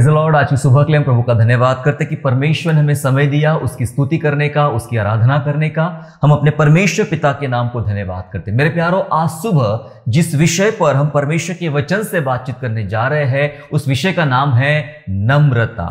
Praise Lord आज की सुबह के लिए हम प्रभु का धन्यवाद करते कि परमेश्वर ने हमें समय दिया उसकी स्तुति करने का उसकी आराधना करने का हम अपने परमेश्वर पिता के नाम को धन्यवाद करते मेरे प्यारों आज सुबह जिस विषय पर हम परमेश्वर के वचन से बातचीत करने जा रहे हैं उस विषय का नाम है नम्रता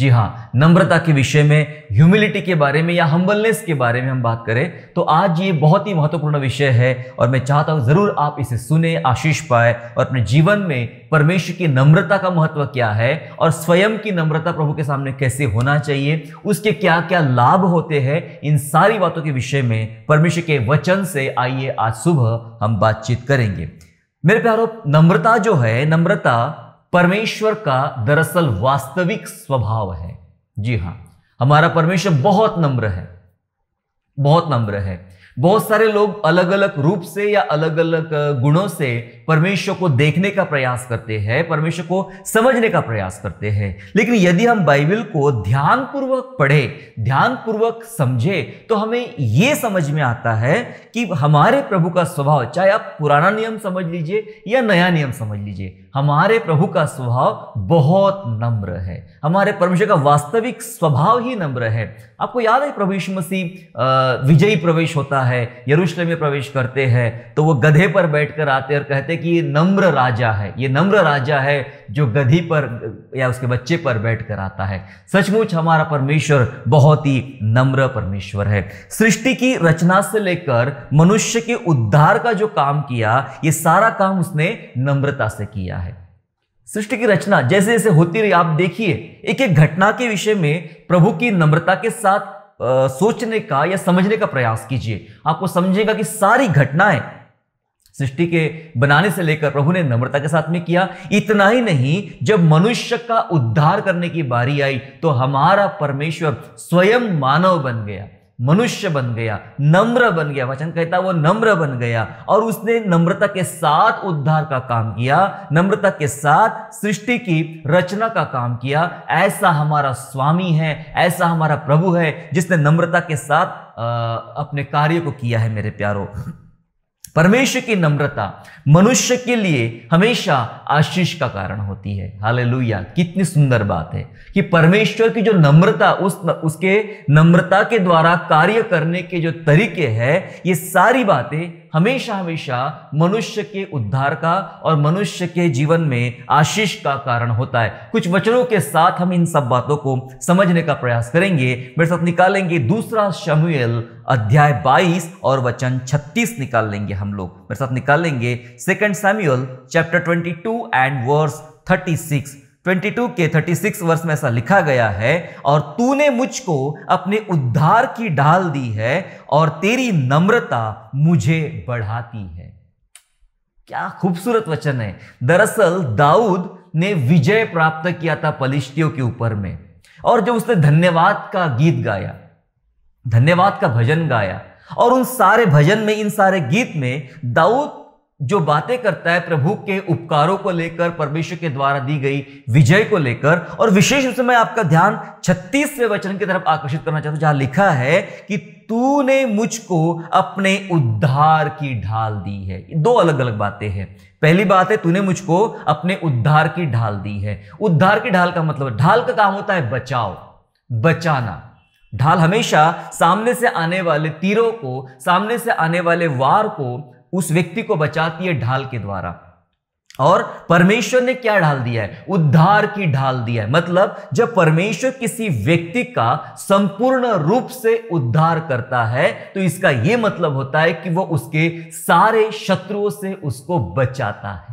जी हाँ नम्रता के विषय में ह्यूमिलिटी के बारे में या हम्बलनेस के बारे में हम बात करें तो आज ये बहुत ही महत्वपूर्ण विषय है और मैं चाहता हूँ ज़रूर आप इसे सुने आशीष पाए और अपने जीवन में परमेश्वर की नम्रता का महत्व क्या है और स्वयं की नम्रता प्रभु के सामने कैसे होना चाहिए उसके क्या क्या लाभ होते हैं इन सारी बातों के विषय में परमेश्वर के वचन से आइए आज सुबह हम बातचीत करेंगे मेरे प्यारों नम्रता जो है नम्रता परमेश्वर का दरअसल वास्तविक स्वभाव है जी हां हमारा परमेश्वर बहुत नम्र है बहुत नम्र है बहुत सारे लोग अलग अलग रूप से या अलग अलग गुणों से परमेश्वर को देखने का प्रयास करते हैं परमेश्वर को समझने का प्रयास करते हैं लेकिन यदि हम बाइबल को ध्यानपूर्वक पढ़े ध्यानपूर्वक समझे तो हमें यह समझ में आता है कि हमारे प्रभु का स्वभाव चाहे आप पुराना नियम समझ लीजिए या नया नियम समझ लीजिए हमारे प्रभु का स्वभाव बहुत नम्र है हमारे परमेश्वर का वास्तविक स्वभाव ही नम्र है आपको याद है प्रभु यीशु मसीह विजयी प्रवेश होता है यरूशलेम में प्रवेश करते हैं तो वो गधे पर बैठकर आते और कहते कहते हैं कि ये नम्र राजा है ये नम्र राजा है जो गधी पर या उसके बच्चे पर बैठ कर आता है सचमुच हमारा परमेश्वर बहुत ही नम्र परमेश्वर है सृष्टि की रचना से लेकर मनुष्य के उद्धार का जो काम किया ये सारा काम उसने नम्रता से किया है सृष्टि की रचना जैसे जैसे होती रही आप देखिए एक एक घटना के विषय में प्रभु की नम्रता के साथ आ, सोचने का या समझने का प्रयास कीजिए आपको समझेगा कि सारी घटनाएं सृष्टि के बनाने से लेकर प्रभु ने नम्रता के साथ में किया इतना ही नहीं जब मनुष्य का उद्धार करने की बारी आई तो हमारा परमेश्वर स्वयं मानव बन गया मनुष्य बन गया नम्र बन गया वचन कहता वो नम्र बन गया और उसने नम्रता के साथ उद्धार का काम किया नम्रता के साथ सृष्टि की रचना का काम किया ऐसा हमारा स्वामी है ऐसा हमारा प्रभु है जिसने नम्रता के साथ आ, अपने कार्य को किया है मेरे प्यारों परमेश्वर की नम्रता मनुष्य के लिए हमेशा आशीष का कारण होती है हाल कितनी सुंदर बात है कि परमेश्वर की जो नम्रता उस उसके नम्रता के द्वारा कार्य करने के जो तरीके हैं ये सारी बातें हमेशा हमेशा मनुष्य के उद्धार का और मनुष्य के जीवन में आशीष का कारण होता है कुछ वचनों के साथ हम इन सब बातों को समझने का प्रयास करेंगे मेरे साथ निकालेंगे दूसरा शमुएल अध्याय 22 और वचन 36 निकाल लेंगे हम लोग मेरे साथ निकाल लेंगे second Samuel chapter 22 and verse 36 22 के 36 वर्ष में ऐसा लिखा गया है और तूने मुझको अपने उद्धार की ढाल दी है और तेरी नम्रता मुझे बढ़ाती है क्या खूबसूरत वचन है दरअसल दाऊद ने विजय प्राप्त किया था पलिश्तियों के ऊपर में और जब उसने धन्यवाद का गीत गाया धन्यवाद का भजन गाया और उन सारे भजन में इन सारे गीत में दाऊद जो बातें करता है प्रभु के उपकारों को लेकर परमेश्वर के द्वारा दी गई विजय को लेकर और विशेष रूप से मैं आपका ध्यान छत्तीसवें वचन की तरफ आकर्षित करना चाहता हूं जहां लिखा है कि तूने मुझको अपने उद्धार की ढाल दी है दो अलग अलग बातें हैं पहली बात है तूने मुझको अपने उद्धार की ढाल दी है उद्धार की ढाल का मतलब ढाल का काम होता है बचाओ बचाना ढाल हमेशा सामने से आने वाले तीरों को सामने से आने वाले वार को उस व्यक्ति को बचाती है ढाल के द्वारा और परमेश्वर ने क्या ढाल दिया है उद्धार की ढाल दिया है मतलब जब परमेश्वर किसी व्यक्ति का संपूर्ण रूप से उद्धार करता है तो इसका यह मतलब होता है कि वो उसके सारे शत्रुओं से उसको बचाता है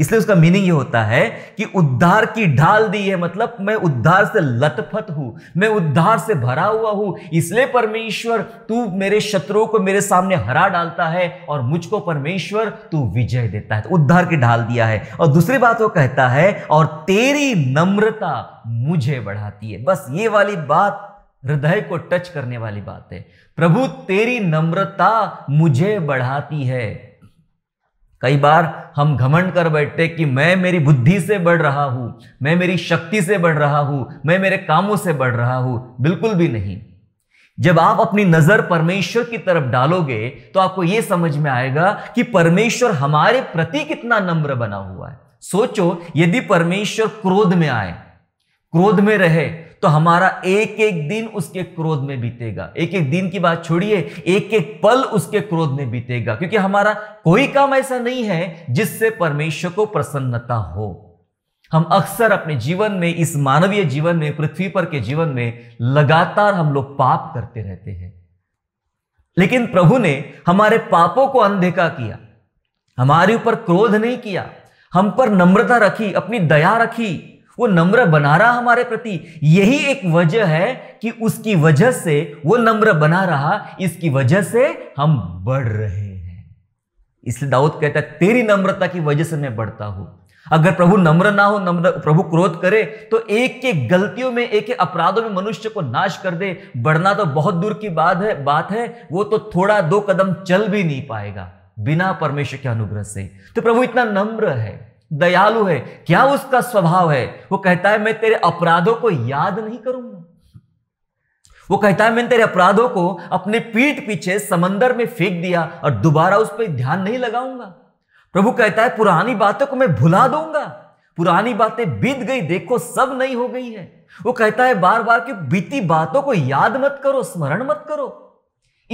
इसलिए उसका मीनिंग ये होता है कि उद्धार की ढाल दी है मतलब मैं उद्धार से लतपथ हूं मैं उद्धार से भरा हुआ हूं इसलिए परमेश्वर तू मेरे शत्रुओं को मेरे सामने हरा डालता है और मुझको परमेश्वर तू विजय देता है तो उद्धार की ढाल दिया है और दूसरी बात वो कहता है और तेरी नम्रता मुझे बढ़ाती है बस ये वाली बात हृदय को टच करने वाली बात है प्रभु तेरी नम्रता मुझे बढ़ाती है कई बार हम घमंड कर बैठते कि मैं मेरी बुद्धि से बढ़ रहा हूँ मैं मेरी शक्ति से बढ़ रहा हूँ मैं मेरे कामों से बढ़ रहा हूँ बिल्कुल भी नहीं जब आप अपनी नजर परमेश्वर की तरफ डालोगे तो आपको यह समझ में आएगा कि परमेश्वर हमारे प्रति कितना नम्र बना हुआ है सोचो यदि परमेश्वर क्रोध में आए क्रोध में रहे तो हमारा एक एक दिन उसके क्रोध में बीतेगा एक एक दिन की बात छोड़िए एक एक पल उसके क्रोध में बीतेगा क्योंकि हमारा कोई काम ऐसा नहीं है जिससे परमेश्वर को प्रसन्नता हो हम अक्सर अपने जीवन में इस मानवीय जीवन में पृथ्वी पर के जीवन में लगातार हम लोग पाप करते रहते हैं लेकिन प्रभु ने हमारे पापों को अनदेखा किया हमारे ऊपर क्रोध नहीं किया हम पर नम्रता रखी अपनी दया रखी वो नम्र बना रहा हमारे प्रति यही एक वजह है कि उसकी वजह से वो नम्र बना रहा इसकी वजह से हम बढ़ रहे हैं इसलिए दाऊद कहता है तेरी नम्रता की वजह से मैं बढ़ता हूं अगर प्रभु नम्र ना हो नम्र प्रभु क्रोध करे तो एक के गलतियों में एक के अपराधों में मनुष्य को नाश कर दे बढ़ना तो बहुत दूर की बात है बात है वो तो थोड़ा दो कदम चल भी नहीं पाएगा बिना परमेश्वर के अनुग्रह से तो प्रभु इतना नम्र है दयालु है क्या उसका स्वभाव है वो कहता है मैं तेरे अपराधों को याद नहीं करूंगा वो कहता है मैंने तेरे अपराधों को अपने पीठ पीछे समंदर में फेंक दिया और दोबारा उस पर ध्यान नहीं लगाऊंगा प्रभु कहता है पुरानी बातों को मैं भुला दूंगा पुरानी बातें बीत गई देखो सब नहीं हो गई है वो कहता है बार बार कि बीती बातों को याद मत करो स्मरण मत करो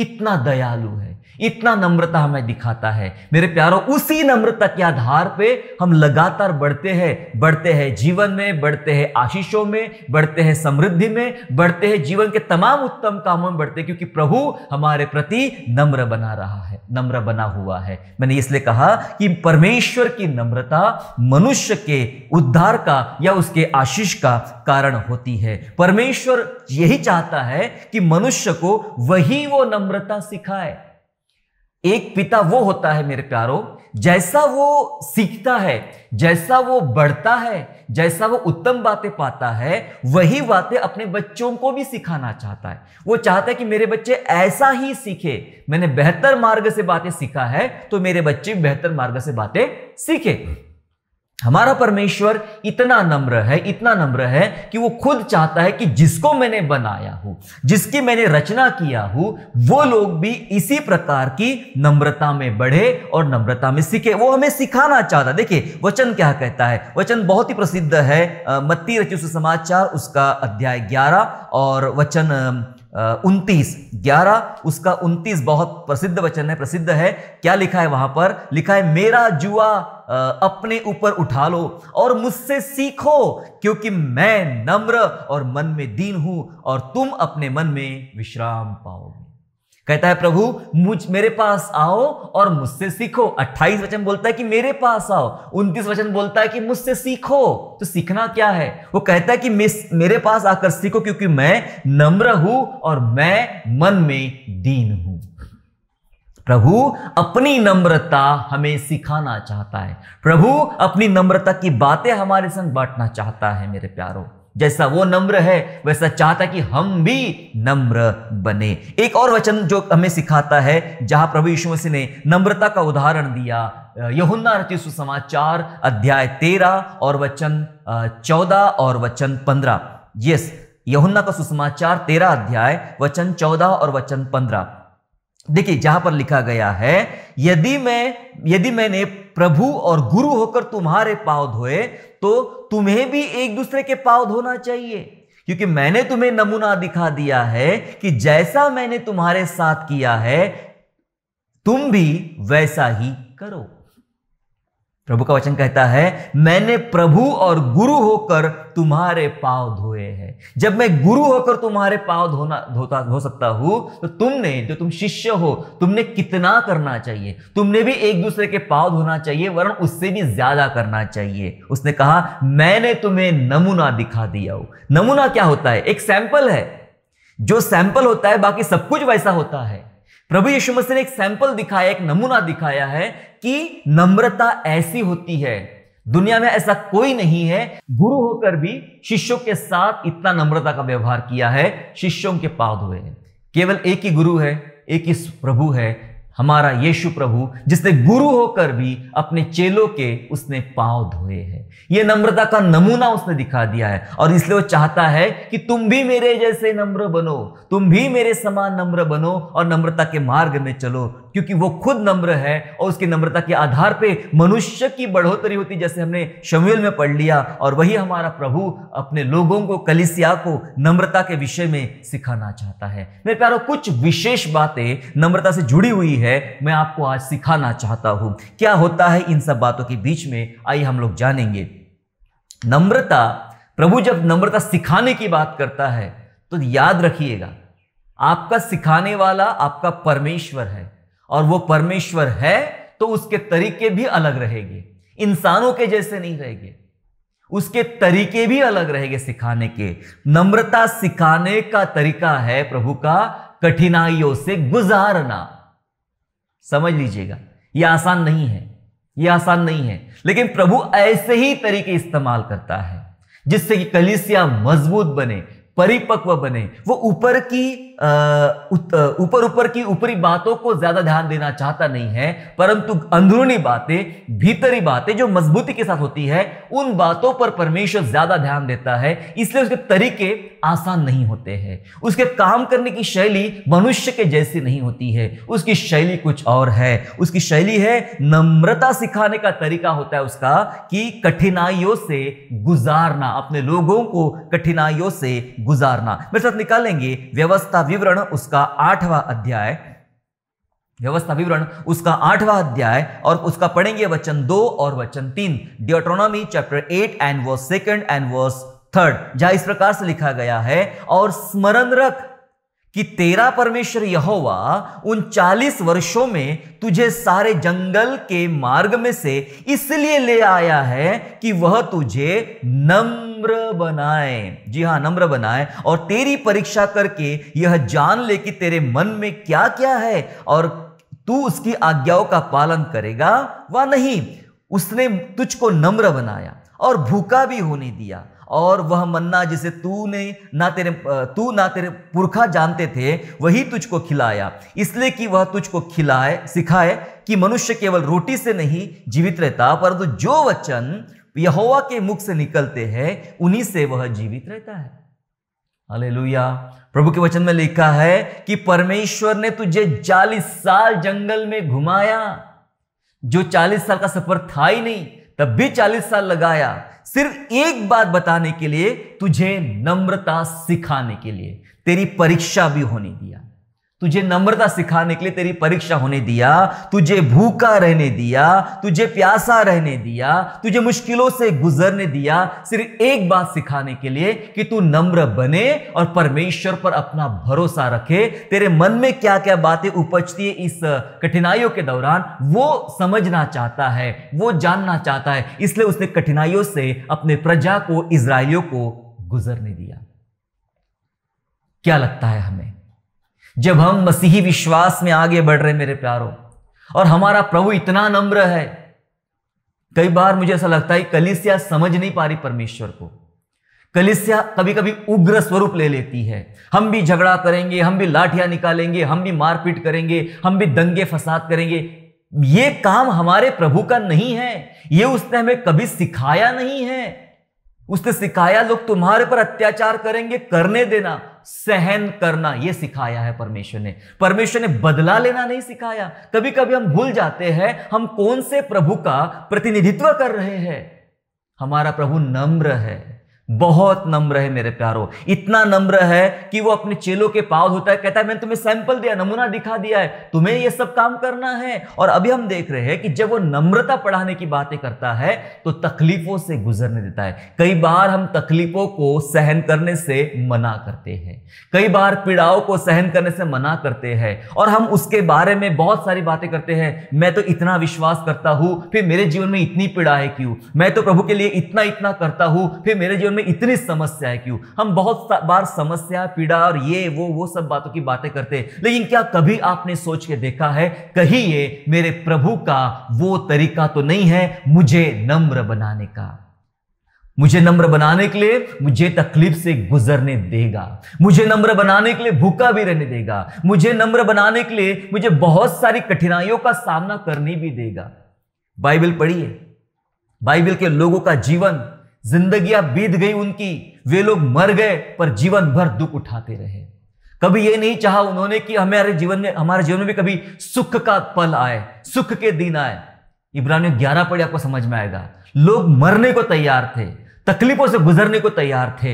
इतना दयालु है इतना नम्रता हमें दिखाता है मेरे प्यारों उसी नम्रता के आधार पे हम लगातार बढ़ते हैं बढ़ते हैं जीवन में बढ़ते हैं आशीषों में बढ़ते हैं समृद्धि में बढ़ते हैं जीवन के तमाम उत्तम कामों में बढ़ते क्योंकि प्रभु हमारे प्रति नम्र बना रहा है नम्र बना हुआ है मैंने इसलिए कहा कि परमेश्वर की नम्रता मनुष्य के उद्धार का या उसके आशीष का कारण होती है परमेश्वर यही चाहता है कि मनुष्य को वही वो नम्रता सिखाए एक पिता वो होता है मेरे प्यारो जैसा वो सीखता है जैसा वो बढ़ता है जैसा वो उत्तम बातें पाता है वही बातें अपने बच्चों को भी सिखाना चाहता है वो चाहता है कि मेरे बच्चे ऐसा ही सीखे मैंने बेहतर मार्ग से बातें सीखा है तो मेरे बच्चे बेहतर मार्ग से बातें सीखे हमारा परमेश्वर इतना नम्र है इतना नम्र है कि वो खुद चाहता है कि जिसको मैंने बनाया हूं जिसकी मैंने रचना किया हूं वो लोग भी इसी प्रकार की नम्रता में बढ़े और नम्रता में सीखे वो हमें सिखाना चाहता देखिए वचन क्या कहता है वचन बहुत ही प्रसिद्ध है मत्ती रचित समाचार उसका अध्याय ग्यारह और वचन उनतीस ग्यारह उसका उनतीस बहुत प्रसिद्ध वचन है प्रसिद्ध है क्या लिखा है वहां पर लिखा है मेरा जुआ अपने ऊपर उठा लो और मुझसे सीखो क्योंकि मैं नम्र और मन में दीन हूं और तुम अपने मन में विश्राम पाओगे कहता है प्रभु मुझ मेरे पास आओ और मुझसे सीखो 28 वचन बोलता है कि मेरे पास आओ 29 वचन बोलता है कि मुझसे सीखो तो सीखना क्या है वो कहता है कि मेरे पास आकर सीखो क्योंकि मैं नम्र हूं और मैं मन में दीन हूं प्रभु अपनी नम्रता हमें सिखाना चाहता है प्रभु अपनी नम्रता की बातें हमारे संग बांटना चाहता है मेरे प्यारों जैसा वो नम्र है वैसा चाहता कि हम भी नम्र बने एक और वचन जो हमें सिखाता है जहां प्रभु यीशु मसीह ने नम्रता का उदाहरण दिया यहुन्ना रचित सुसमाचार अध्याय तेरह और वचन चौदह और वचन पंद्रह यस यहुन्ना का सुसमाचार तेरह अध्याय वचन चौदह और वचन पंद्रह देखिए जहां पर लिखा गया है यदि मैं यदि मैंने प्रभु और गुरु होकर तुम्हारे पाव धोए तो तुम्हें भी एक दूसरे के पाव धोना चाहिए क्योंकि मैंने तुम्हें नमूना दिखा दिया है कि जैसा मैंने तुम्हारे साथ किया है तुम भी वैसा ही करो प्रभु का वचन कहता है मैंने प्रभु और गुरु होकर तुम्हारे पाव धोए हैं जब मैं गुरु होकर तुम्हारे पाव धोना धोता धो सकता हूं तो तुमने जो तुम शिष्य हो तुमने कितना करना चाहिए तुमने भी एक दूसरे के पाव धोना चाहिए वरन उससे भी ज्यादा करना चाहिए उसने कहा मैंने तुम्हें नमूना दिखा दिया हो नमूना क्या होता है एक सैंपल है जो सैंपल होता है बाकी सब कुछ वैसा होता है प्रभु यीशु मसीह ने एक सैंपल दिखाया एक नमूना दिखाया है कि नम्रता ऐसी होती है दुनिया में ऐसा कोई नहीं है गुरु होकर भी शिष्यों के साथ इतना नम्रता का व्यवहार किया है शिष्यों के पाद हुए केवल एक ही गुरु है एक ही प्रभु है हमारा यीशु प्रभु जिसने गुरु होकर भी अपने चेलों के उसने पाव धोए हैं ये नम्रता का नमूना उसने दिखा दिया है और इसलिए वो चाहता है कि तुम भी मेरे जैसे नम्र बनो तुम भी मेरे समान नम्र बनो और नम्रता के मार्ग में चलो क्योंकि वो खुद नम्र है और उसकी नम्रता के आधार पे मनुष्य की बढ़ोतरी होती जैसे हमने शमील में पढ़ लिया और वही हमारा प्रभु अपने लोगों को कलिसिया को नम्रता के विषय में सिखाना चाहता है मेरे प्यारों कुछ विशेष बातें नम्रता से जुड़ी हुई है मैं आपको आज सिखाना चाहता हूं क्या होता है इन सब बातों के बीच में आइए हम लोग जानेंगे नम्रता प्रभु जब नम्रता सिखाने की बात करता है तो याद रखिएगा आपका सिखाने वाला आपका परमेश्वर है और वो परमेश्वर है तो उसके तरीके भी अलग रहेंगे इंसानों के जैसे नहीं रहेंगे उसके तरीके भी अलग रहेंगे सिखाने के नम्रता सिखाने का तरीका है प्रभु का कठिनाइयों से गुजारना समझ लीजिएगा यह आसान नहीं है यह आसान नहीं है लेकिन प्रभु ऐसे ही तरीके इस्तेमाल करता है जिससे कि कलिसिया मजबूत बने परिपक्व बने वो ऊपर की ऊपर ऊपर की ऊपरी बातों को ज्यादा ध्यान देना चाहता नहीं है परंतु अंदरूनी बातें भीतरी बातें जो मजबूती के साथ होती है उन बातों पर परमेश्वर ज्यादा ध्यान देता है इसलिए उसके तरीके आसान नहीं होते हैं उसके काम करने की शैली मनुष्य के जैसी नहीं होती है उसकी शैली कुछ और है उसकी शैली है नम्रता सिखाने का तरीका होता है उसका कि कठिनाइयों से गुजारना अपने लोगों को कठिनाइयों से गुजारना मेरे साथ निकालेंगे व्यवस्था विवरण उसका आठवां अध्याय व्यवस्था विवरण उसका आठवां अध्याय और उसका पढ़ेंगे वचन दो और वचन तीन Deuteronomy chapter eight and verse second and verse third जहां इस प्रकार से लिखा गया है और स्मरण रख कि तेरा परमेश्वर यहोवा उन चालीस वर्षों में तुझे सारे जंगल के मार्ग में से इसलिए ले आया है कि वह तुझे नम्र बनाए जी हां नम्र बनाए और तेरी परीक्षा करके यह जान ले कि तेरे मन में क्या क्या है और तू उसकी आज्ञाओं का पालन करेगा व नहीं उसने तुझको नम्र बनाया और भूखा भी होने दिया और वह मन्ना जिसे तू ने ना तेरे तू ना तेरे पुरखा जानते थे वही तुझको खिलाया इसलिए कि वह तुझको खिलाए सिखाए कि मनुष्य केवल रोटी से नहीं जीवित रहता परंतु तो जो वचन यहोवा के मुख से निकलते हैं उन्हीं से वह जीवित रहता है अले प्रभु के वचन में लिखा है कि परमेश्वर ने तुझे चालीस साल जंगल में घुमाया जो चालीस साल का सफर था ही नहीं तब भी चालीस साल लगाया सिर्फ एक बात बताने के लिए तुझे नम्रता सिखाने के लिए तेरी परीक्षा भी होने दिया तुझे नम्रता सिखाने के लिए तेरी परीक्षा होने दिया तुझे भूखा रहने दिया तुझे प्यासा रहने दिया तुझे मुश्किलों से गुजरने दिया सिर्फ एक बात सिखाने के लिए कि तू नम्र बने और परमेश्वर पर अपना भरोसा रखे तेरे मन में क्या क्या बातें उपजती है इस कठिनाइयों के दौरान वो समझना चाहता है वो जानना चाहता है इसलिए उसने कठिनाइयों से अपने प्रजा को इसराइलियों को गुजरने दिया क्या लगता है हमें जब हम मसीही विश्वास में आगे बढ़ रहे मेरे प्यारों और हमारा प्रभु इतना नम्र है कई बार मुझे ऐसा लगता है कलिसिया समझ नहीं पा रही परमेश्वर को कलिसिया कभी कभी उग्र स्वरूप ले लेती है हम भी झगड़ा करेंगे हम भी लाठियां निकालेंगे हम भी मारपीट करेंगे हम भी दंगे फसाद करेंगे ये काम हमारे प्रभु का नहीं है ये उसने हमें कभी सिखाया नहीं है उसने सिखाया लोग तुम्हारे पर अत्याचार करेंगे करने देना सहन करना यह सिखाया है परमेश्वर ने परमेश्वर ने बदला लेना नहीं सिखाया कभी कभी हम भूल जाते हैं हम कौन से प्रभु का प्रतिनिधित्व कर रहे हैं हमारा प्रभु नम्र है बहुत नम्र है मेरे प्यारो इतना नम्र है कि वो अपने चेलों के पाव होता है कहता है मैंने तुम्हें सैंपल दिया नमूना दिखा दिया है तुम्हें ये सब काम करना है और अभी हम देख रहे हैं कि जब वो नम्रता पढ़ाने की बातें करता है तो तकलीफों से गुजरने देता है कई बार हम तकलीफों को सहन करने से मना करते हैं कई बार पीड़ाओं को सहन करने से मना करते हैं और हम उसके बारे में बहुत सारी बातें करते हैं मैं तो इतना विश्वास करता हूं फिर मेरे जीवन में इतनी पीड़ा है क्यों मैं तो प्रभु के लिए इतना इतना करता हूं फिर मेरे जीवन में इतनी समस्या है क्यों हम बहुत बार समस्या पीड़ा और ये वो वो सब बातों की बातें करते हैं लेकिन क्या कभी आपने सोच के देखा है कहीं ये मेरे प्रभु का वो तरीका तो नहीं है मुझे नम्र बनाने का मुझे नम्र बनाने के लिए मुझे तकलीफ से गुजरने देगा मुझे नम्र बनाने के लिए भूखा भी रहने देगा मुझे नम्र बनाने के लिए मुझे बहुत सारी कठिनाइयों का सामना करने भी देगा बाइबल पढ़िए बाइबल के लोगों का जीवन जिंदगियां बीत गई उनकी वे लोग मर गए पर जीवन भर दुख उठाते रहे कभी ये नहीं चाहा उन्होंने कि हमारे जीवन में हमारे जीवन में भी कभी सुख का पल आए सुख के दिन आए इब्रानियों ग्यारह पढ़े आपको समझ में आएगा लोग मरने को तैयार थे तकलीफों से गुजरने को तैयार थे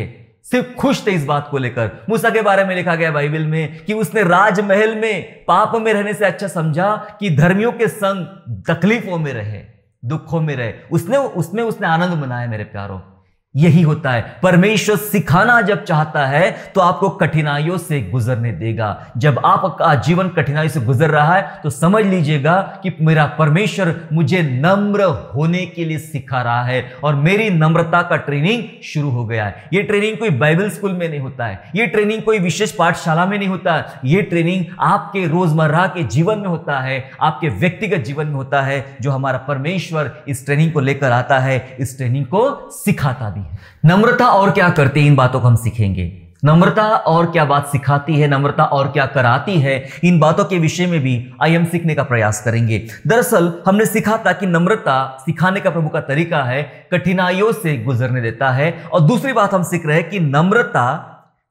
सिर्फ खुश थे इस बात को लेकर मूसा के बारे में लिखा गया बाइबल में कि उसने राजमहल में पाप में रहने से अच्छा समझा कि धर्मियों के संग तकलीफों में रहे दुखों में रहे उसने उसमें उसने आनंद मनाया मेरे प्यारों यही होता है परमेश्वर सिखाना जब चाहता है तो आपको कठिनाइयों से गुजरने देगा जब आपका जीवन कठिनाई से गुजर रहा है तो समझ लीजिएगा कि मेरा परमेश्वर मुझे नम्र होने के लिए सिखा रहा है और मेरी नम्रता का ट्रेनिंग शुरू हो गया है ये ट्रेनिंग कोई बाइबल स्कूल में नहीं होता है ये ट्रेनिंग कोई विशेष पाठशाला में नहीं होता है ये ट्रेनिंग आपके रोजमर्रा के जीवन में होता है आपके व्यक्तिगत जीवन में होता है जो हमारा परमेश्वर इस ट्रेनिंग को लेकर आता है इस ट्रेनिंग को सिखाता भी नम्रता और क्या करती है इन बातों को हम सीखेंगे नम्रता और क्या बात सिखाती है नम्रता और क्या कराती है इन बातों के विषय में भी आई हम सीखने का प्रयास करेंगे दरअसल हमने सीखा था कि नम्रता सिखाने का प्रभु का तरीका है कठिनाइयों से गुजरने देता है और दूसरी बात हम सीख रहे हैं कि नम्रता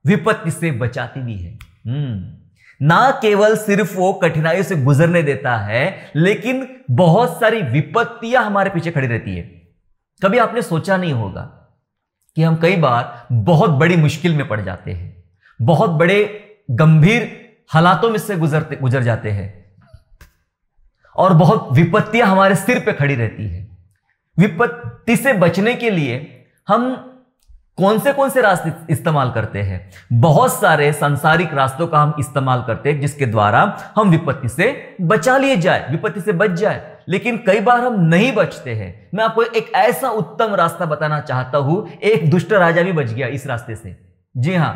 विपत्ति से बचाती भी है हम्म। ना केवल सिर्फ वो कठिनाइयों से गुजरने देता है लेकिन बहुत सारी विपत्तियां हमारे पीछे खड़ी रहती है कभी आपने सोचा नहीं होगा कि हम कई बार बहुत बड़ी मुश्किल में पड़ जाते हैं बहुत बड़े गंभीर हालातों में से गुजरते गुजर जाते हैं और बहुत विपत्तियां हमारे सिर पे खड़ी रहती है विपत्ति से बचने के लिए हम कौन से कौन से रास्ते इस्तेमाल करते हैं बहुत सारे सांसारिक रास्तों का हम इस्तेमाल करते हैं जिसके द्वारा हम विपत्ति से बचा लिए जाए विपत्ति से बच जाए लेकिन कई बार हम नहीं बचते हैं मैं आपको एक ऐसा उत्तम रास्ता बताना चाहता हूं एक दुष्ट राजा भी बच गया इस रास्ते से जी हां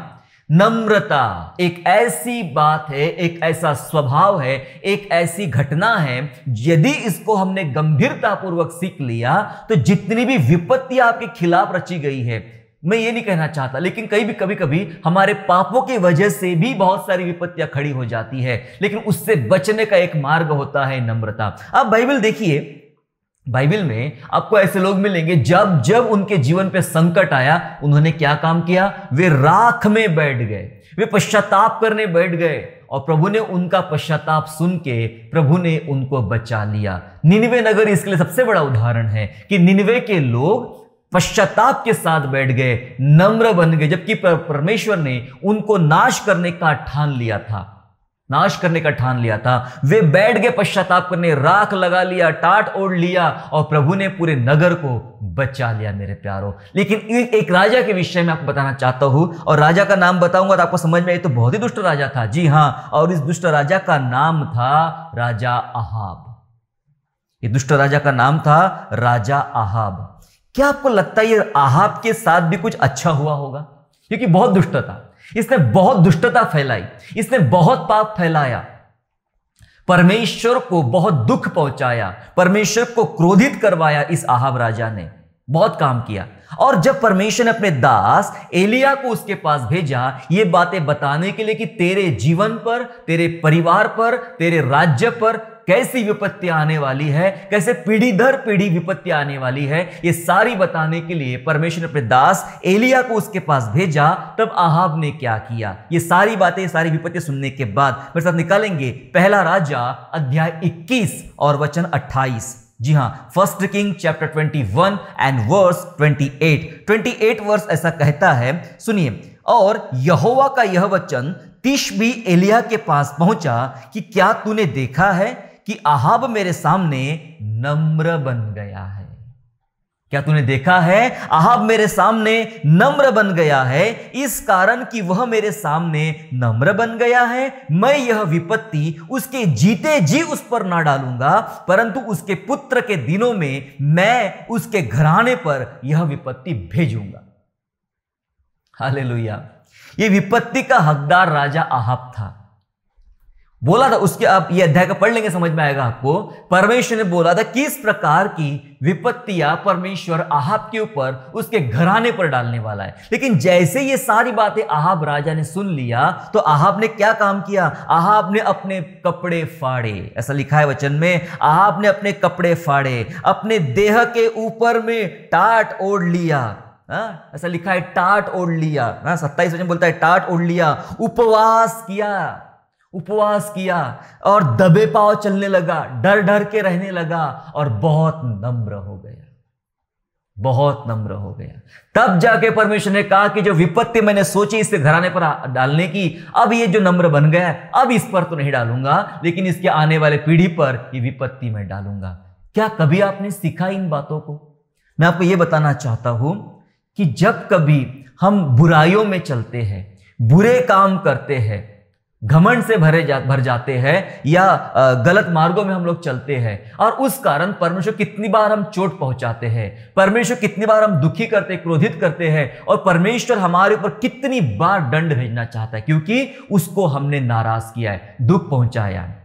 नम्रता एक ऐसी बात है एक ऐसा स्वभाव है एक ऐसी घटना है यदि इसको हमने गंभीरतापूर्वक सीख लिया तो जितनी भी विपत्ति आपके खिलाफ रची गई है मैं ये नहीं कहना चाहता लेकिन कहीं भी कभी कभी हमारे पापों की वजह से भी बहुत सारी विपत्तियां खड़ी हो जाती है लेकिन उससे बचने का एक मार्ग होता है नम्रता आप बाइबल देखिए बाइबल में आपको ऐसे लोग मिलेंगे जब जब उनके जीवन पे संकट आया उन्होंने क्या काम किया वे राख में बैठ गए वे पश्चाताप करने बैठ गए और प्रभु ने उनका पश्चाताप सुन के प्रभु ने उनको बचा लिया निनवे नगर इसके लिए सबसे बड़ा उदाहरण है कि निनवे के लोग पश्चाताप के साथ बैठ गए नम्र बन गए जबकि परमेश्वर ने उनको नाश करने का ठान लिया था नाश करने का ठान लिया था वे बैठ गए पश्चाताप करने राख लगा लिया टाट ओढ़ लिया और प्रभु ने पूरे नगर को बचा लिया मेरे प्यारों लेकिन एक राजा के विषय में आपको बताना चाहता हूं और राजा का नाम बताऊंगा तो आपको समझ में आई तो बहुत ही दुष्ट राजा था जी हां और इस दुष्ट राजा का नाम था राजा अहाब ये दुष्ट राजा का नाम था राजा अहाब क्या आपको लगता है ये आहाब के साथ भी कुछ अच्छा हुआ होगा क्योंकि बहुत दुष्टता इसने बहुत दुष्टता फैलाई इसने बहुत पाप फैलाया परमेश्वर को बहुत दुख पहुंचाया परमेश्वर को क्रोधित करवाया इस आहाब राजा ने बहुत काम किया और जब परमेश्वर ने अपने दास एलिया को उसके पास भेजा ये बातें बताने के लिए कि तेरे जीवन पर तेरे परिवार पर तेरे राज्य पर कैसी विपत्ति आने वाली है कैसे पीढ़ी दर पीढ़ी विपत्ति आने वाली है ये सारी बताने के लिए परमेश्वर ने अपने दास एलिया को उसके पास भेजा तब आहाब ने क्या किया ये सारी बातें सारी विपत्ति सुनने के बाद मेरे साथ निकालेंगे पहला राजा अध्याय इक्कीस और वचन अट्ठाईस जी हाँ first king chapter 21 and verse 28 28 verse ऐसा कहता है सुनिए और यहोवा का यह वचन तिश भी एलिया के पास पहुंचा कि क्या तूने देखा है कि अहाब मेरे सामने नम्र बन गया है क्या तूने देखा है अहाब मेरे सामने नम्र बन गया है इस कारण कि वह मेरे सामने नम्र बन गया है मैं यह विपत्ति उसके जीते जी उस पर ना डालूंगा परंतु उसके पुत्र के दिनों में मैं उसके घराने पर यह विपत्ति भेजूंगा लोहिया ये विपत्ति का हकदार राजा आहाब था बोला था उसके आप ये अध्याय का पढ़ लेंगे समझ में आएगा आपको परमेश्वर ने बोला था किस प्रकार की विपत्तियां परमेश्वर आहाब के ऊपर उसके घराने पर डालने वाला है लेकिन जैसे ये सारी बातें आहाब राजा ने सुन लिया तो आहाब ने क्या काम किया आहाब ने अपने कपड़े फाड़े ऐसा लिखा है वचन में आहाब ने अपने कपड़े फाड़े अपने देह के ऊपर में टाट ओढ़ लिया आ, हाँ, ऐसा लिखा है टाट ओढ़ लिया हाँ, सत्ताईस वचन बोलता है टाट ओढ़ लिया उपवास किया उपवास किया और दबे पाव चलने लगा डर डर के रहने लगा और बहुत नम्र हो गया बहुत नम्र हो गया तब जाके परमेश्वर ने कहा कि जो विपत्ति मैंने सोची इससे घराने पर डालने की अब ये जो नम्र बन गया अब इस पर तो नहीं डालूंगा लेकिन इसके आने वाले पीढ़ी पर ये विपत्ति मैं डालूंगा क्या कभी आपने सीखा इन बातों को मैं आपको ये बताना चाहता हूं कि जब कभी हम बुराइयों में चलते हैं बुरे काम करते हैं घमंड से भरे जा भर जाते हैं या गलत मार्गों में हम लोग चलते हैं और उस कारण परमेश्वर कितनी बार हम चोट पहुंचाते हैं परमेश्वर कितनी बार हम दुखी करते क्रोधित करते हैं और परमेश्वर हमारे ऊपर कितनी बार दंड भेजना चाहता है क्योंकि उसको हमने नाराज किया है दुख पहुंचाया है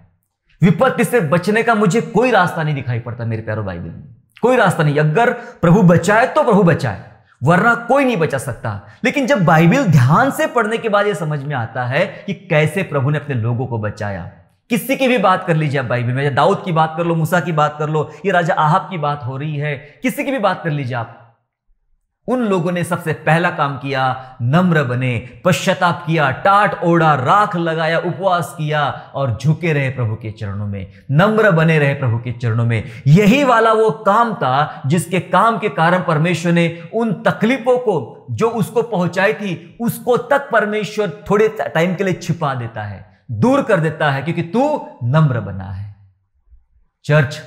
विपत्ति से बचने का मुझे कोई रास्ता नहीं दिखाई पड़ता मेरे प्यारो बाइबल में कोई रास्ता नहीं अगर प्रभु बचाए तो प्रभु बचाए वरना कोई नहीं बचा सकता लेकिन जब बाइबिल ध्यान से पढ़ने के बाद यह समझ में आता है कि कैसे प्रभु ने अपने लोगों को बचाया किसी की भी बात कर लीजिए आप बाइबिल में दाऊद की बात कर लो मूसा की बात कर लो ये राजा आहब की बात हो रही है किसी की भी बात कर लीजिए आप उन लोगों ने सबसे पहला काम किया नम्र बने पश्चाताप किया टाट ओढ़ा राख लगाया उपवास किया और झुके रहे प्रभु के चरणों में नम्र बने रहे प्रभु के चरणों में यही वाला वो काम था जिसके काम के कारण परमेश्वर ने उन तकलीफों को जो उसको पहुंचाई थी उसको तक परमेश्वर थोड़े टाइम के लिए छिपा देता है दूर कर देता है क्योंकि तू नम्र बना है चर्च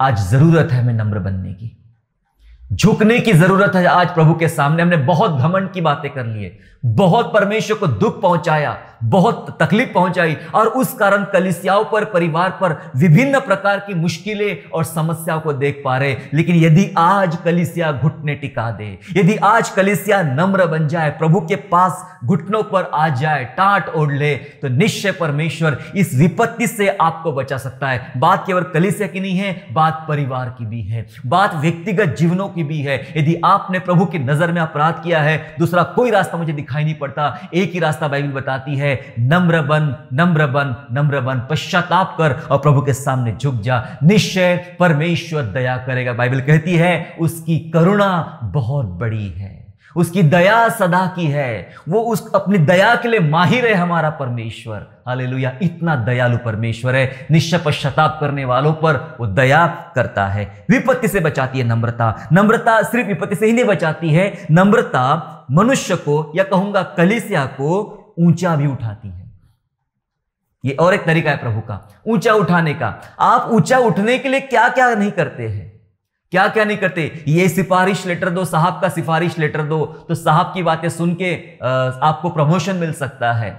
आज जरूरत है हमें नम्र बनने की झुकने की जरूरत है आज प्रभु के सामने हमने बहुत घमंड की बातें कर ली है बहुत परमेश्वर को दुख पहुंचाया बहुत तकलीफ पहुंचाई और उस कारण कलिसियाओं पर परिवार पर विभिन्न प्रकार की मुश्किलें और समस्याओं को देख पा रहे लेकिन यदि आज कलिसिया घुटने टिका दे यदि आज कलिसिया नम्र बन जाए प्रभु के पास घुटनों पर आ जाए टाट ओढ़ ले तो निश्चय परमेश्वर इस विपत्ति से आपको बचा सकता है बात केवल कलिसिया की नहीं है बात परिवार की भी है बात व्यक्तिगत जीवनों की भी है यदि आपने प्रभु की नजर में अपराध किया है दूसरा कोई रास्ता मुझे दिखाई नहीं पड़ता एक ही रास्ता बाइबल बताती है है नम्र बन नम्र बन नम्र बन पश्चाताप कर और प्रभु के सामने झुक जा निश्चय परमेश्वर दया करेगा बाइबल कहती है उसकी करुणा बहुत बड़ी है उसकी दया सदा की है वो उस अपनी दया के लिए माहिर है हमारा परमेश्वर हालेलुया इतना दयालु परमेश्वर है निश्चय पश्चाताप करने वालों पर वो दया करता है विपत्ति से बचाती है नम्रता नम्रता सिर्फ विपत्ति से ही नहीं बचाती है नम्रता मनुष्य को या कहूंगा कलिसिया को ऊंचा भी उठाती है ये और एक तरीका है प्रभु का ऊंचा उठाने का आप ऊंचा उठने के लिए क्या क्या नहीं करते हैं क्या क्या नहीं करते ये सिफारिश लेटर दो साहब का सिफारिश लेटर दो तो साहब की बातें सुन के आपको प्रमोशन मिल सकता है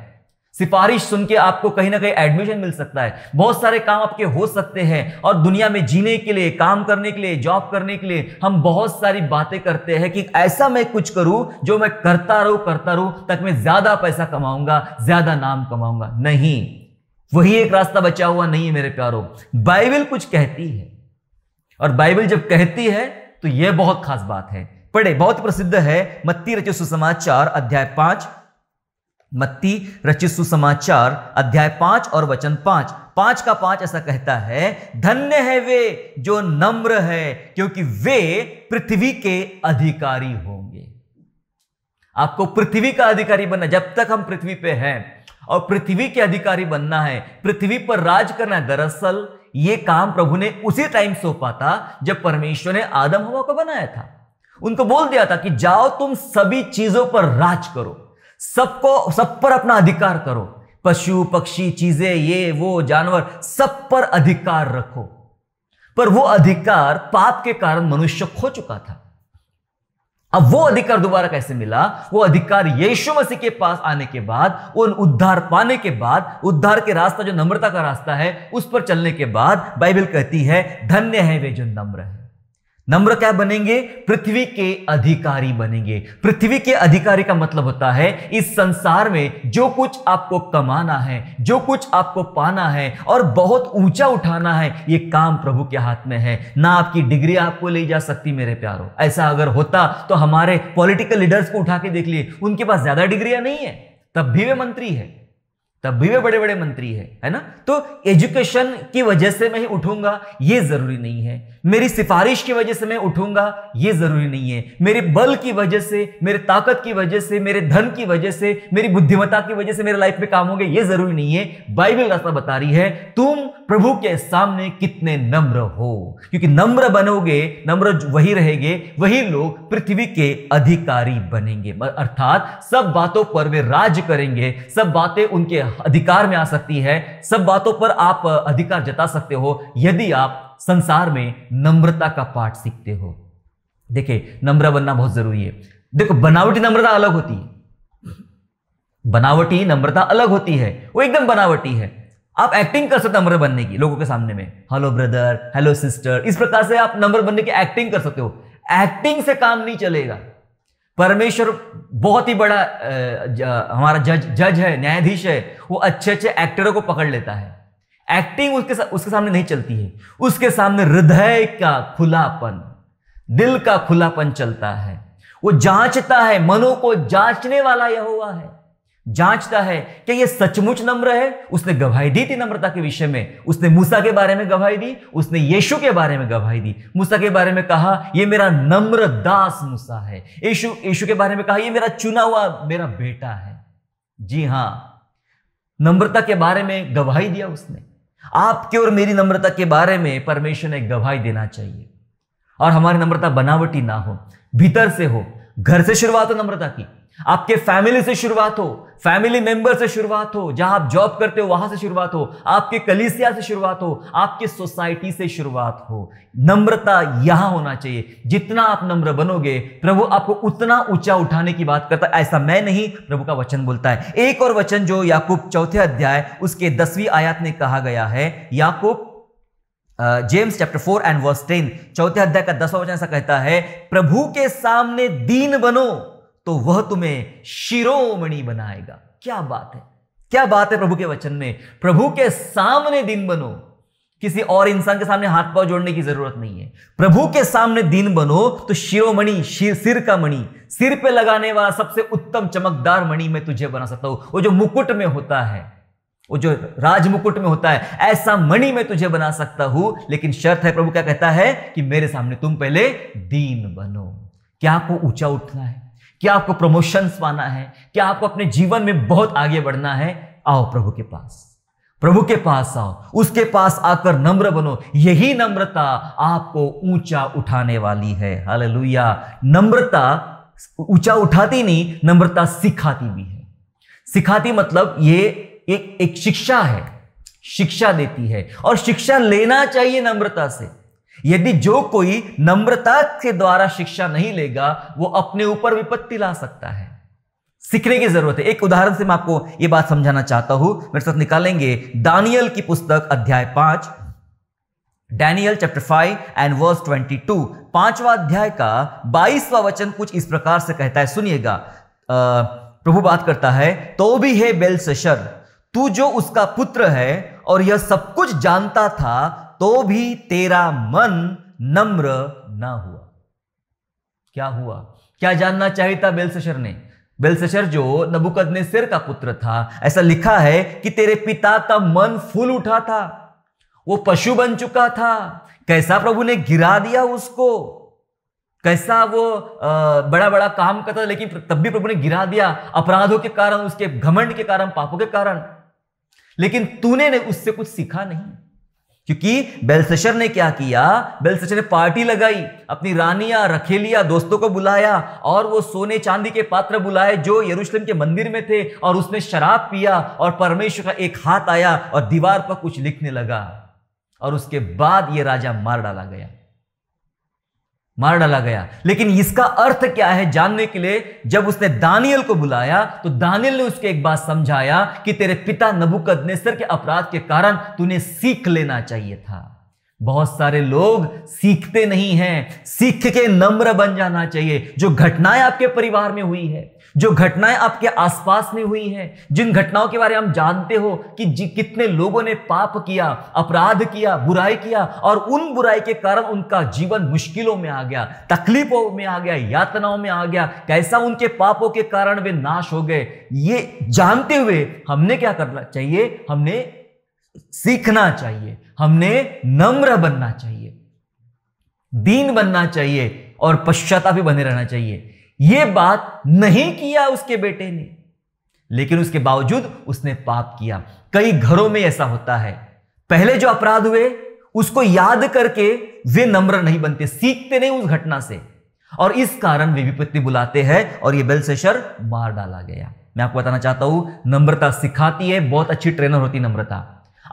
सिफारिश सुन के आपको कहीं ना कहीं एडमिशन मिल सकता है बहुत सारे काम आपके हो सकते हैं और दुनिया में जीने के लिए काम करने के लिए जॉब करने के लिए हम बहुत सारी बातें करते हैं कि ऐसा मैं कुछ करूं जो मैं करता रहूं करता रहूं तक मैं ज्यादा पैसा कमाऊंगा ज्यादा नाम कमाऊंगा नहीं वही एक रास्ता बचा हुआ नहीं है मेरे प्यारों बाइबल कुछ कहती है और बाइबल जब कहती है तो यह बहुत खास बात है पढ़े बहुत प्रसिद्ध है मत्ती रचित सुसमाचार अध्याय पांच मत्ती रचित समाचार अध्याय पांच और वचन पांच पांच का पांच ऐसा कहता है धन्य है वे जो नम्र है क्योंकि वे पृथ्वी के अधिकारी होंगे आपको पृथ्वी का अधिकारी बनना जब तक हम पृथ्वी पे हैं और पृथ्वी के अधिकारी बनना है पृथ्वी पर राज करना है दरअसल ये काम प्रभु ने उसी टाइम सौंपा था जब परमेश्वर ने आदम हवा को बनाया था उनको बोल दिया था कि जाओ तुम सभी चीजों पर राज करो सबको सब पर अपना अधिकार करो पशु पक्षी चीजें ये वो जानवर सब पर अधिकार रखो पर वो अधिकार पाप के कारण मनुष्य खो चुका था अब वो अधिकार दोबारा कैसे मिला वो अधिकार यीशु मसीह के पास आने के बाद उन उद्धार पाने के बाद उद्धार के रास्ता जो नम्रता का रास्ता है उस पर चलने के बाद बाइबल कहती है धन्य है वे जो नम्र है नम्र क्या बनेंगे पृथ्वी के अधिकारी बनेंगे पृथ्वी के अधिकारी का मतलब होता है इस संसार में जो कुछ आपको कमाना है जो कुछ आपको पाना है और बहुत ऊंचा उठाना है ये काम प्रभु के हाथ में है ना आपकी डिग्री आपको ले जा सकती मेरे प्यारो ऐसा अगर होता तो हमारे पॉलिटिकल लीडर्स को उठा के देख लिए उनके पास ज्यादा डिग्रियां नहीं है तब भी वे मंत्री है तब भी वे बड़े बड़े मंत्री है है ना तो एजुकेशन की वजह से मैं ही उठूंगा ये जरूरी नहीं है मेरी सिफारिश की वजह से मैं उठूंगा यह जरूरी नहीं है मेरे बल की वजह से मेरे ताकत की वजह से मेरे धन की वजह से मेरी बुद्धिमत्ता की वजह से मेरे लाइफ में काम होंगे यह जरूरी नहीं है बाइबल रास्ता बता रही है तुम प्रभु के सामने कितने नम्र हो क्योंकि नम्र बनोगे नम्र वही रहेंगे वही लोग पृथ्वी के अधिकारी बनेंगे अर्थात सब बातों पर वे राज करेंगे सब बातें उनके अधिकार में आ सकती है सब बातों पर आप अधिकार जता सकते हो यदि आप संसार में नम्रता का पाठ सीखते हो देखे नम्र बनना बहुत जरूरी है देखो बनावटी नम्रता अलग होती है बनावटी नम्रता अलग होती है वो एकदम बनावटी है आप एक्टिंग कर सकते नम्र बनने की लोगों के सामने में हेलो ब्रदर हेलो सिस्टर इस प्रकार से आप नम्र बनने की एक्टिंग कर सकते हो एक्टिंग से काम नहीं चलेगा परमेश्वर बहुत ही बड़ा हमारा जज जज है न्यायाधीश है वो अच्छे अच्छे एक्टरों को पकड़ लेता है एक्टिंग उसके सा, उसके सामने नहीं चलती है उसके सामने हृदय का खुलापन दिल का खुलापन चलता है वो जांचता है मनो को जांचने वाला यह हुआ है जांचता है कि यह सचमुच नम्र है उसने गवाही दी थी नम्रता के विषय में उसने मूसा के बारे में गवाही दी उसने यीशु के बारे में गवाही दी मूसा के बारे में कहा यह मेरा नम्र दास मूसा है यीशु यीशु के बारे में कहा यह मेरा चुना हुआ मेरा बेटा है जी हां नम्रता के बारे में गवाही दिया उसने आपके और मेरी नम्रता के बारे में परमेश्वर ने गवाही देना चाहिए और हमारी नम्रता बनावटी ना हो भीतर से हो घर से शुरुआत हो नम्रता की आपके फैमिली से शुरुआत हो फैमिली मेंबर से शुरुआत हो जहां आप जॉब करते हो वहां से शुरुआत हो आपके कलीसिया से शुरुआत हो आपकी सोसाइटी से शुरुआत हो नम्रता यहां होना चाहिए जितना आप नम्र बनोगे प्रभु आपको उतना ऊंचा उठाने की बात करता है ऐसा मैं नहीं प्रभु का वचन बोलता है एक और वचन जो याकूब चौथे अध्याय उसके दसवीं आयात में कहा गया है याकूब James chapter four and verse ten चौथे अध्याय का दसवां वचन ऐसा कहता है प्रभु के सामने दीन बनो तो वह तुम्हें शिरोमणि बनाएगा क्या बात है क्या बात है प्रभु के वचन में प्रभु के सामने दिन बनो किसी और इंसान के सामने हाथ पाव जोड़ने की जरूरत नहीं है प्रभु के सामने दिन बनो तो शिरोमणि शिर सिर का मणि सिर पे लगाने वाला सबसे उत्तम चमकदार मणि मैं तुझे बना सकता हूं वो जो मुकुट में होता है वो जो राज मुकुट में होता है ऐसा मणि मैं तुझे बना सकता हूं लेकिन शर्त है प्रभु क्या कहता है कि मेरे सामने तुम पहले दीन बनो क्या आपको ऊंचा उठना है क्या आपको प्रमोशंस पाना है क्या आपको अपने जीवन में बहुत आगे बढ़ना है आओ प्रभु के पास प्रभु के पास आओ उसके पास आकर नम्र बनो यही नम्रता आपको ऊंचा उठाने वाली है हालेलुया नम्रता ऊंचा उठाती नहीं नम्रता सिखाती भी है सिखाती मतलब ये एक एक शिक्षा है शिक्षा देती है और शिक्षा लेना चाहिए नम्रता से यदि जो कोई नम्रता के द्वारा शिक्षा नहीं लेगा वो अपने ऊपर विपत्ति ला सकता है सीखने की जरूरत है एक उदाहरण से मैं आपको ये बात समझाना चाहता हूं मेरे साथ निकालेंगे दानियल की पुस्तक अध्याय पांच Daniel chapter five and verse twenty two पांचवा अध्याय का बाईसवा वचन कुछ इस प्रकार से कहता है सुनिएगा प्रभु बात करता है तो भी है बेल तू जो उसका पुत्र है और यह सब कुछ जानता था तो भी तेरा मन नम्र ना हुआ क्या हुआ क्या जानना चाहिए था बेलसशर ने बेलसशर जो नबुकद ने सिर का पुत्र था ऐसा लिखा है कि तेरे पिता का मन फूल उठा था वो पशु बन चुका था कैसा प्रभु ने गिरा दिया उसको कैसा वो आ, बड़ा बड़ा काम करता था लेकिन तब भी प्रभु ने गिरा दिया अपराधों के कारण उसके घमंड के कारण पापों के कारण लेकिन तूने ने उससे कुछ सीखा नहीं क्योंकि बेलसेशर ने क्या किया बेलसेशर ने पार्टी लगाई अपनी रानिया रखेलिया दोस्तों को बुलाया और वो सोने चांदी के पात्र बुलाए जो यरूशलेम के मंदिर में थे और उसने शराब पिया और परमेश्वर का एक हाथ आया और दीवार पर कुछ लिखने लगा और उसके बाद ये राजा मार डाला गया मार डाला गया लेकिन इसका अर्थ क्या है जानने के लिए जब उसने दानियल को बुलाया तो दानियल ने उसके एक बात समझाया कि तेरे पिता नबुकदनेसर के अपराध के कारण तूने सीख लेना चाहिए था बहुत सारे लोग सीखते नहीं हैं सीख के नम्र बन जाना चाहिए जो घटनाएं आपके परिवार में हुई है जो घटनाएं आपके आसपास में हुई हैं जिन घटनाओं के बारे में हम जानते हो कि कितने लोगों ने पाप किया अपराध किया बुराई किया और उन बुराई के कारण उनका जीवन मुश्किलों में आ गया तकलीफों में आ गया यातनाओं में आ गया कैसा उनके पापों के कारण वे नाश हो गए ये जानते हुए हमने क्या करना चाहिए हमने सीखना चाहिए हमने नम्र बनना चाहिए दीन बनना चाहिए और भी बने रहना चाहिए ये बात नहीं किया उसके बेटे ने लेकिन उसके बावजूद उसने पाप किया कई घरों में ऐसा होता है पहले जो अपराध हुए उसको याद करके वे नम्र नहीं बनते सीखते नहीं उस घटना से और इस कारण वे विपत्ति बुलाते हैं और ये बेलसेशर मार डाला गया मैं आपको बताना चाहता हूं नम्रता सिखाती है बहुत अच्छी ट्रेनर होती नम्रता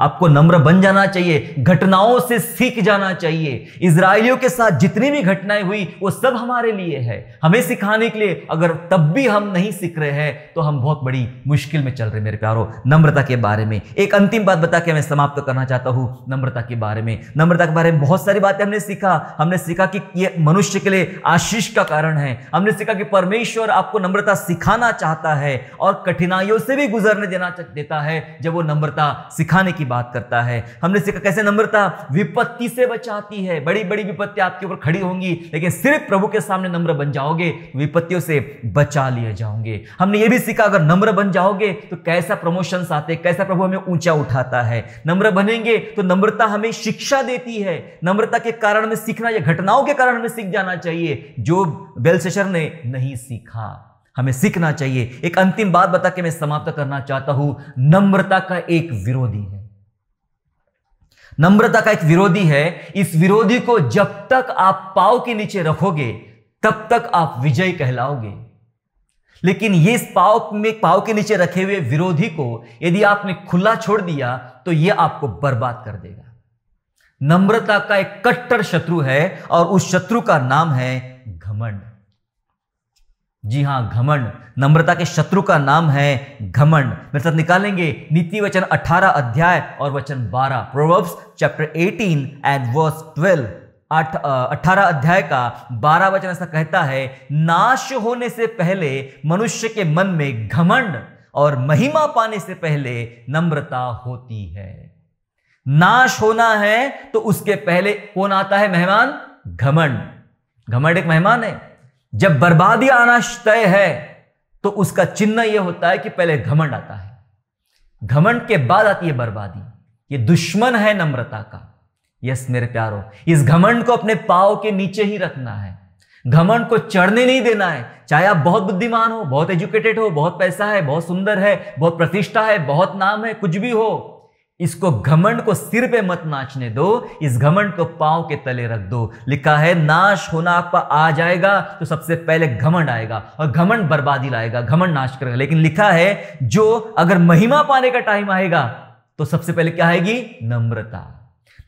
आपको नम्र बन जाना चाहिए घटनाओं से सीख जाना चाहिए इसराइलियों के साथ जितनी भी घटनाएं हुई वो सब हमारे लिए है हमें सिखाने के लिए अगर तब भी हम नहीं सीख रहे हैं तो हम बहुत बड़ी मुश्किल में चल रहे मेरे प्यारो नम्रता के बारे में एक अंतिम बात बता के मैं समाप्त करना चाहता हूँ नम्रता के बारे में नम्रता के बारे में बहुत सारी बातें हमने सीखा हमने सीखा कि ये मनुष्य के लिए आशीष का कारण है हमने सीखा कि परमेश्वर आपको नम्रता सिखाना चाहता है और कठिनाइयों से भी गुजरने देना देता है जब वो नम्रता सिखाने की की बात करता है हमने सीखा कैसे नम्रता विपत्ति से बचाती है बड़ी बड़ी विपत्ति आपके ऊपर खड़ी होंगी लेकिन सिर्फ प्रभु के सामने नम्र बन जाओगे विपत्तियों से बचा लिए जाओगे हमने ये भी सीखा अगर नम्र बन जाओगे तो कैसा प्रमोशन आते कैसा प्रभु हमें ऊंचा उठाता है नम्र बनेंगे तो नम्रता हमें शिक्षा देती है नम्रता के कारण में सीखना या घटनाओं के कारण में सीख जाना चाहिए जो बेलसेशर ने नहीं सीखा हमें सीखना चाहिए एक अंतिम बात बता के मैं समाप्त करना चाहता हूं नम्रता का एक विरोधी है नम्रता का एक विरोधी है इस विरोधी को जब तक आप पाव के नीचे रखोगे तब तक आप विजय कहलाओगे लेकिन ये इस पाव में पाव के नीचे रखे हुए विरोधी को यदि आपने खुला छोड़ दिया तो ये आपको बर्बाद कर देगा नम्रता का एक कट्टर शत्रु है और उस शत्रु का नाम है घमंड जी हां घमंड नम्रता के शत्रु का नाम है घमंड मेरे साथ निकालेंगे नीति वचन 18 अध्याय और वचन 12 प्रोवर्ब्स चैप्टर 18 एंड वर्स 12 अठारह अध्याय का बारह वचन ऐसा कहता है नाश होने से पहले मनुष्य के मन में घमंड और महिमा पाने से पहले नम्रता होती है नाश होना है तो उसके पहले कौन आता है मेहमान घमंड घमंड एक मेहमान है जब बर्बादी आना तय है तो उसका चिन्ह यह होता है कि पहले घमंड आता है घमंड के बाद आती है बर्बादी ये दुश्मन है नम्रता का यस मेरे प्यारो इस घमंड को अपने पाव के नीचे ही रखना है घमंड को चढ़ने नहीं देना है चाहे आप बहुत बुद्धिमान हो बहुत एजुकेटेड हो बहुत पैसा है बहुत सुंदर है बहुत प्रतिष्ठा है बहुत नाम है कुछ भी हो इसको घमंड को सिर पे मत नाचने दो इस घमंड को पांव के तले रख दो लिखा है नाश होना आपका आ जाएगा तो सबसे पहले घमंड आएगा और घमंड बर्बादी लाएगा घमंड नाश करेगा लेकिन लिखा है जो अगर महिमा पाने का टाइम आएगा तो सबसे पहले क्या आएगी नम्रता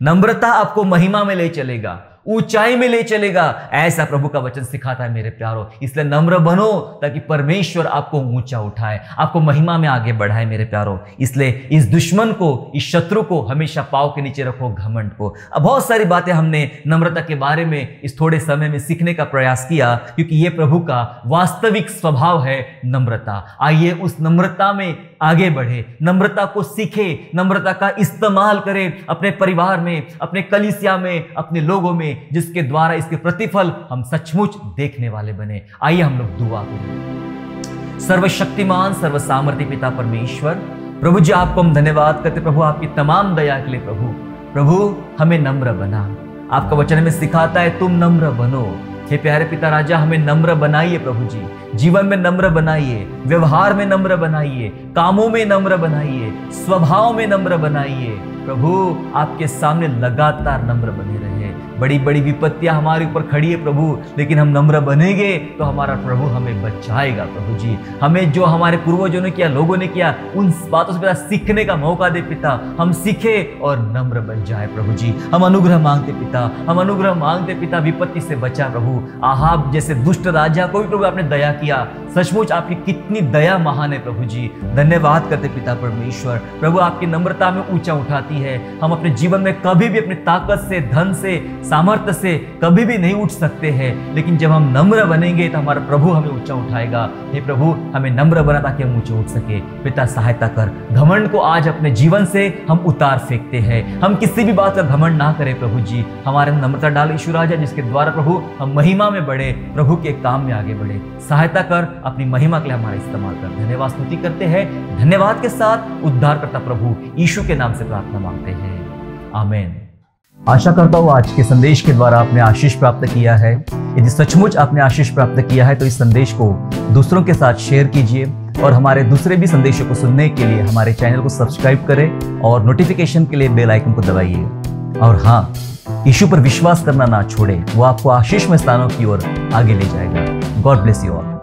नम्रता आपको महिमा में ले चलेगा ऊंचाई में ले चलेगा ऐसा प्रभु का वचन सिखाता है मेरे प्यारो इसलिए नम्र बनो ताकि परमेश्वर आपको ऊंचा उठाए आपको महिमा में आगे बढ़ाए मेरे प्यारो इसलिए इस दुश्मन को इस शत्रु को हमेशा पाव के नीचे रखो घमंड को अब बहुत सारी बातें हमने नम्रता के बारे में इस थोड़े समय में सीखने का प्रयास किया क्योंकि ये प्रभु का वास्तविक स्वभाव है नम्रता आइए उस नम्रता में आगे बढ़े नम्रता को सीखे नम्रता का इस्तेमाल करें अपने परिवार में अपने कलिसिया में अपने लोगों में जिसके द्वारा इसके प्रतिफल हम सचमुच देखने वाले बने आइए हम लोग दुआ करें सर्वशक्तिमान सामर्थ्य पिता परमेश्वर प्रभु जी आपको हम धन्यवाद करते प्रभु आपकी तमाम दया के लिए प्रभु प्रभु हमें नम्र बना आपका वचन में सिखाता है तुम नम्र बनो हे प्यारे पिता राजा हमें नम्र बनाइए प्रभु जी जीवन में नम्र बनाइए व्यवहार में नम्र बनाइए कामों में नम्र बनाइए स्वभाव में नम्र बनाइए प्रभु आपके सामने लगातार नम्र बने रहे बड़ी बड़ी विपत्तियां हमारे ऊपर खड़ी है प्रभु लेकिन हम नम्र बनेंगे तो हमारा प्रभु हमें बचाएगा प्रभु जी हमें जो हमारे पूर्वजों ने किया लोगों ने किया उन बातों से पिता सीखने का मौका दे पिता हम सीखे और नम्र बन जाए प्रभु जी हम अनुग्रह मांगते पिता हम अनुग्रह मांगते पिता विपत्ति से बचा प्रभु आहाब जैसे दुष्ट राजा को भी प्रभु आपने दया किया सचमुच आपकी कितनी दया महान है प्रभु जी धन्यवाद करते पिता परमेश्वर प्रभु आपकी नम्रता में ऊंचा उठाती है हम अपने जीवन में कभी भी अपनी ताकत से धन से सामर्थ्य से कभी भी नहीं उठ सकते हैं लेकिन जब हम नम्र बनेंगे तो हमारा प्रभु हमें ऊंचा उठाएगा हे प्रभु हमें नम्र बना ताकि हम ऊंचे उठ सके पिता सहायता कर घमंड को आज अपने जीवन से हम उतार फेंकते हैं हम किसी भी बात का घमंड ना करें प्रभु जी हमारे नम्रता डाल ईश्वर राजा जिसके द्वारा प्रभु हम महिमा में बढ़े प्रभु के काम में आगे बढ़े सहायता कर अपनी महिमा के लिए हमारा इस्तेमाल कर धन्यवाद स्तुति करते हैं धन्यवाद के साथ उद्धार करता प्रभु ईशु के नाम से प्रार्थना मांगते हैं आमेन आशा करता हूँ आज के संदेश के द्वारा आपने आशीष प्राप्त किया है यदि सचमुच आपने आशीष प्राप्त किया है तो इस संदेश को दूसरों के साथ शेयर कीजिए और हमारे दूसरे भी संदेशों को सुनने के लिए हमारे चैनल को सब्सक्राइब करें और नोटिफिकेशन के लिए बेल आइकन को दबाइए और हाँ यीशु पर विश्वास करना ना छोड़े वो आपको आशीष में स्थानों की ओर आगे ले जाएगा गॉड ब्लेस यू ऑल